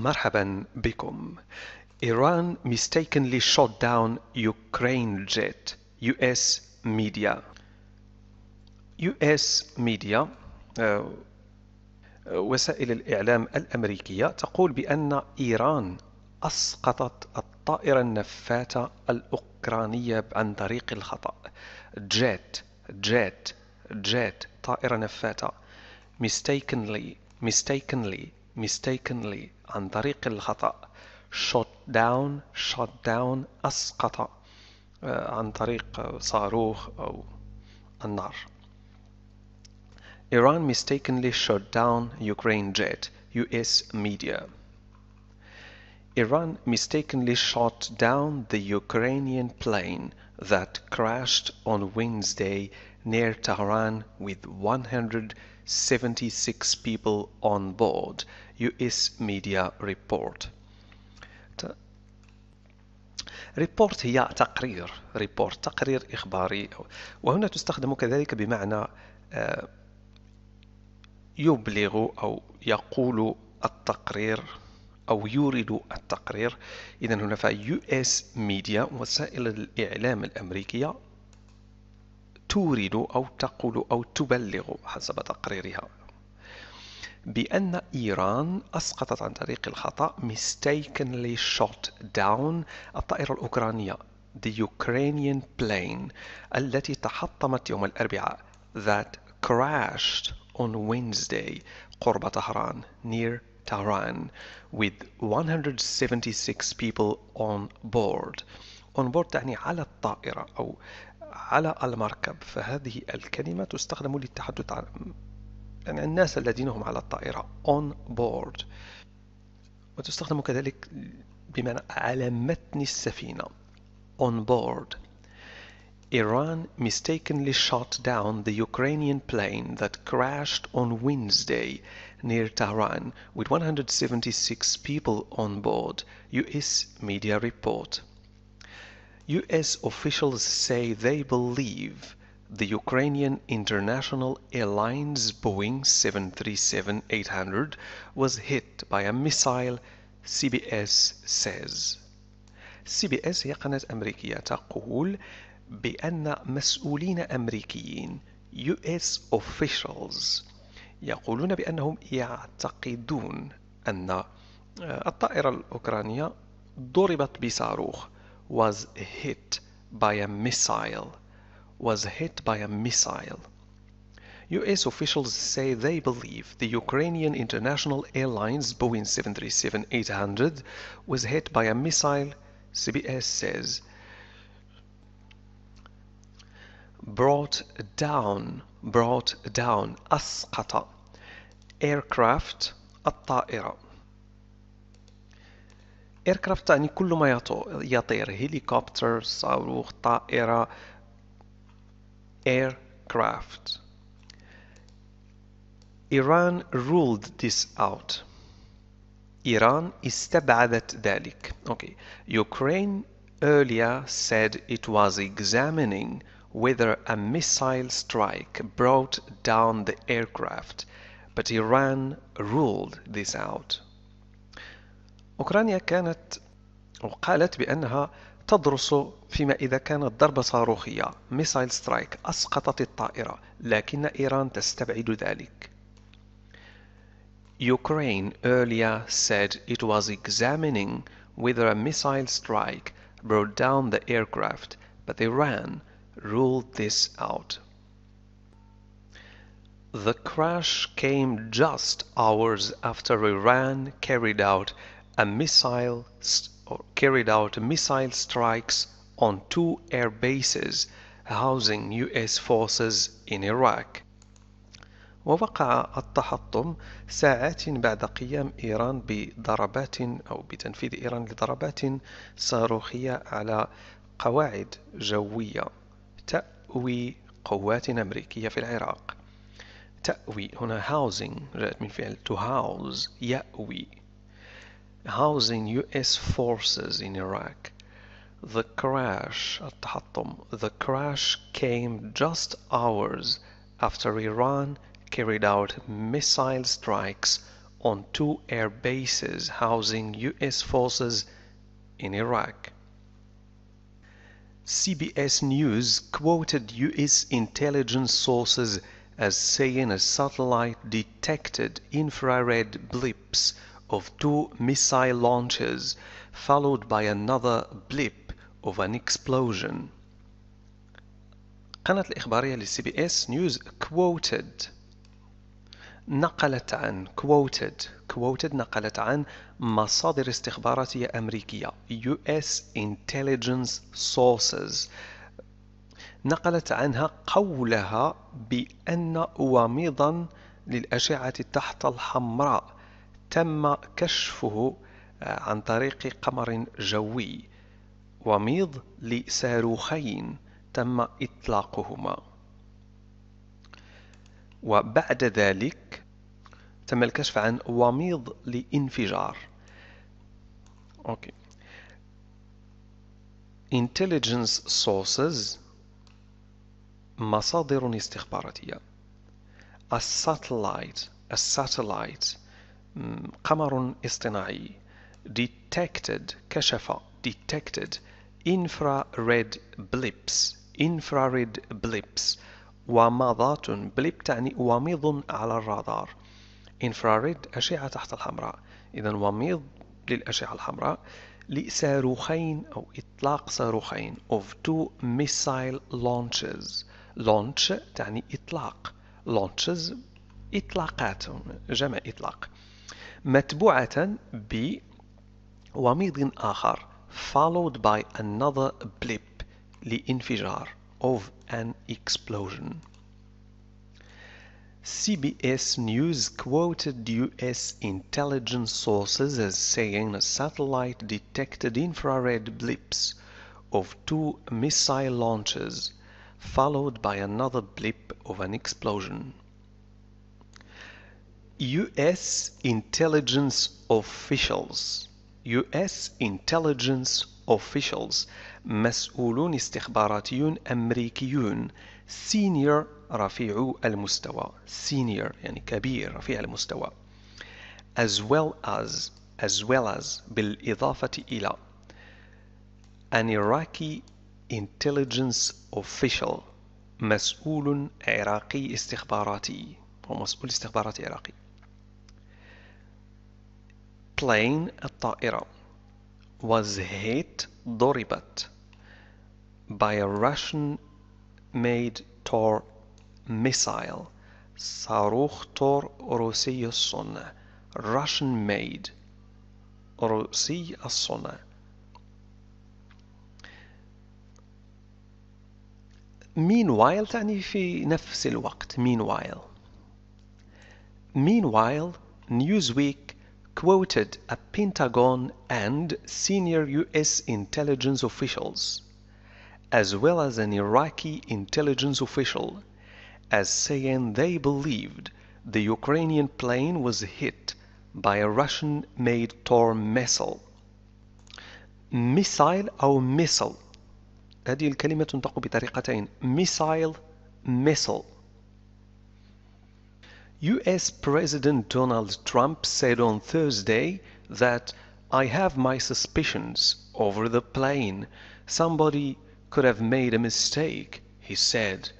مرحبا بكم. إيران mistakenly shot down Ukraine jet. US media. US media uh, وسائل الإعلام الأمريكية تقول بأن إيران أسقطت الطائرة النفاثة الأوكرانية عن طريق الخطأ. جيت جيت جيت طائرة نفاثة mistakenly mistakenly mistakenly عن طريق الخطأ shot down shot down أسقط uh, عن طريق صاروخ أو النار Iran mistakenly shot down Ukraine jet US media Iran mistakenly shot down the Ukrainian plane that crashed on Wednesday near Tehran with 100 76 people on board, US Media Report. ريبورت هي تقرير ريبورت تقرير إخباري وهنا تستخدم كذلك بمعنى آه، يبلغ أو يقول التقرير أو يورد التقرير إذا هنا US ميديا وسائل الإعلام الأمريكية تورد أو تقول أو تبلغ حسب تقريرها بأن إيران أسقطت عن طريق الخطأ mistakenly shot down الطائرة الأوكرانية the Ukrainian plane التي تحطمت يوم الأربعاء that crashed on Wednesday قرب طهران near Tehran with 176 people on board on board تعني على الطائرة أو على المركب فهذه الكلمة تستخدم للتحدث عن يعني الناس الذين هم على الطائرة on board وتستخدم كذلك بمعنى على متن السفينة on board Iran mistakenly shot down the Ukrainian plane that crashed on Wednesday near Tehran with 176 people on board, US media report. U.S. officials say they believe the Ukrainian International Airlines Boeing 737-800 was hit by a missile CBS says CBS هي قناة أمريكية تقول بأن مسؤولين أمريكيين US officials يقولون بأنهم يعتقدون أن الطائرة الأوكرانية ضربت بصاروخ was hit by a missile. Was hit by a missile. US officials say they believe the Ukrainian International Airlines Boeing 737 800 was hit by a missile, CBS says, brought down, brought down, أسقط aircraft الطائرة ايركرافت تعني كل ما يطير هليكوبتر صاروخ طائرة aircraft Iran ruled this out Iran استبعدت ذلك okay Ukraine earlier said it was examining whether a missile strike brought down the aircraft but Iran ruled this out أوكرانيا كانت وقالت بأنها تدرس فيما إذا كانت ضربة صاروخية ميسايل سترايك أسقطت الطائرة لكن إيران تستبعد ذلك Ukraine earlier said it was examining whether a missile strike brought down the aircraft, but Iran ruled this out. The crash came just hours after Iran carried out a missile or carried out missile strikes on two air bases housing US forces in Iraq. ووقع التحطم ساعات بعد قيام إيران بضربات أو بتنفيذ إيران لضربات صاروخية على قواعد جوية تأوي قوات أمريكية في العراق تأوي هنا housing جاءت من فعل to house يأوي housing US forces in Iraq. The crash at Hattam, the crash came just hours after Iran carried out missile strikes on two air bases housing US forces in Iraq. CBS News quoted US intelligence sources as saying a satellite detected infrared blips of two missile launches, followed by another blip of an explosion. قناة الإخبارية للسي بي اس نيوز quoted نقلت عن quoted quoted نقلت عن مصادر استخباراتية أمريكية US intelligence sources نقلت عنها قولها بأن وميضا للأشعة تحت الحمراء تم كشفه آه، عن طريق قمر جوي وميض لصاروخين تم إطلاقهما وبعد ذلك تم الكشف عن وميض لانفجار أوكي. intelligence sources مصادر استخباراتية a satellite a satellite قمر اصطناعي detected كشف detected infrared blips infrared blips ومضات بليب تعني وميض على الرادار infrared أشعة تحت الحمراء إذا وميض للأشعة الحمراء لصاروخين أو إطلاق صاروخين of two missile launches launch تعني إطلاق launches إطلاقات جمع إطلاق متبوعة ب وميض آخر followed by another blip لانفجار of an explosion. CBS News quoted US intelligence sources as saying a satellite detected infrared blips of two missile launches, followed by another blip of an explosion. US intelligence officials US intelligence officials مسؤولون استخباراتيون أمريكيون senior رفيع المستوى senior يعني كبير رفيع المستوى as well as as well as بالإضافة إلى an Iraqi intelligence official مسؤول عراقي استخباراتي هو مسؤول عراقي plane الطائرة was hit ضربت by a Russian-made Tor missile صاروخ تور روسي الصنع Russian made روسي الصنع meanwhile تعني في نفس الوقت meanwhile meanwhile Newsweek quoted a Pentagon and senior U.S. intelligence officials, as well as an Iraqi intelligence official, as saying they believed the Ukrainian plane was hit by a Russian made Tor missile. Missile or missile? هذه الكلمة تنطق بطريقتين missile, missile. U.S. President Donald Trump said on Thursday that I have my suspicions over the plane. Somebody could have made a mistake, he said.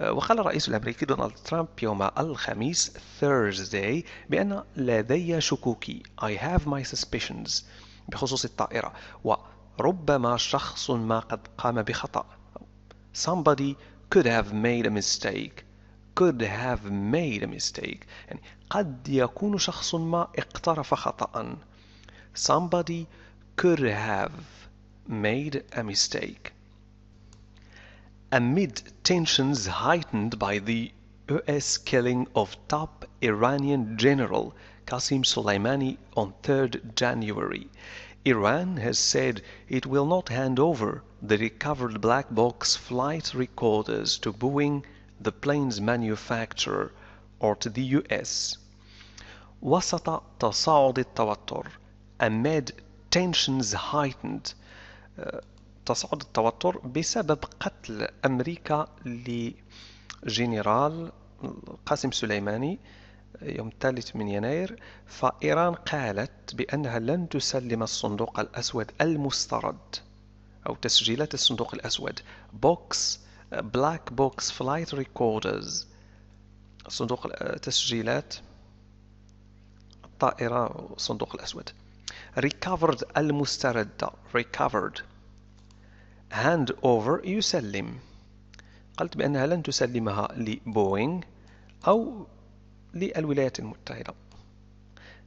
Uh, وقال الرئيس الأمريكي دونالد ترامب يوم الخميس Thursday بأن لدي شكوكي I have my suspicions بخصوص الطائرة وربما شخص ما قد قام بخطأ Somebody could have made a mistake could have made a mistake يعني قد يكون شخص ما اقترف خطأ somebody could have made a mistake amid tensions heightened by the US killing of top Iranian general Qasim Soleimani on 3rd January. Iran has said it will not hand over the recovered black box flight recorders to Boeing the plane's manufacturer or to the US. وسط تصاعد التوتر amid tensions heightened آه، تصاعد التوتر بسبب قتل أمريكا لجنرال قاسم سليماني آه، يوم الثالث من يناير فإيران قالت بأنها لن تسلم الصندوق الأسود المسترد أو تسجيلات الصندوق الأسود بوكس بلاك بوكس فلايت ريكوردرز صندوق آه، تسجيلات الطائرة والصندوق الأسود ريكفرد المستردة ريكفرد هاند أوفر يسلم قلت بأنها لن تسلمها لبوينغ أو للولايات المتحدة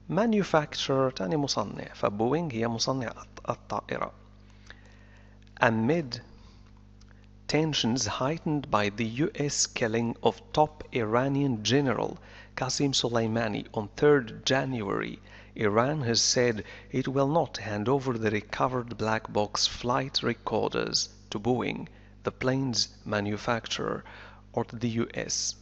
manufacturer تعني مصنع فبوينغ هي مصنع الطائرة amid tensions heightened by the U.S. killing of top Iranian general Qasem Soleimani on 3 January, Iran has said it will not hand over the recovered black box flight recorders to Boeing, the plane's manufacturer, or to the U.S.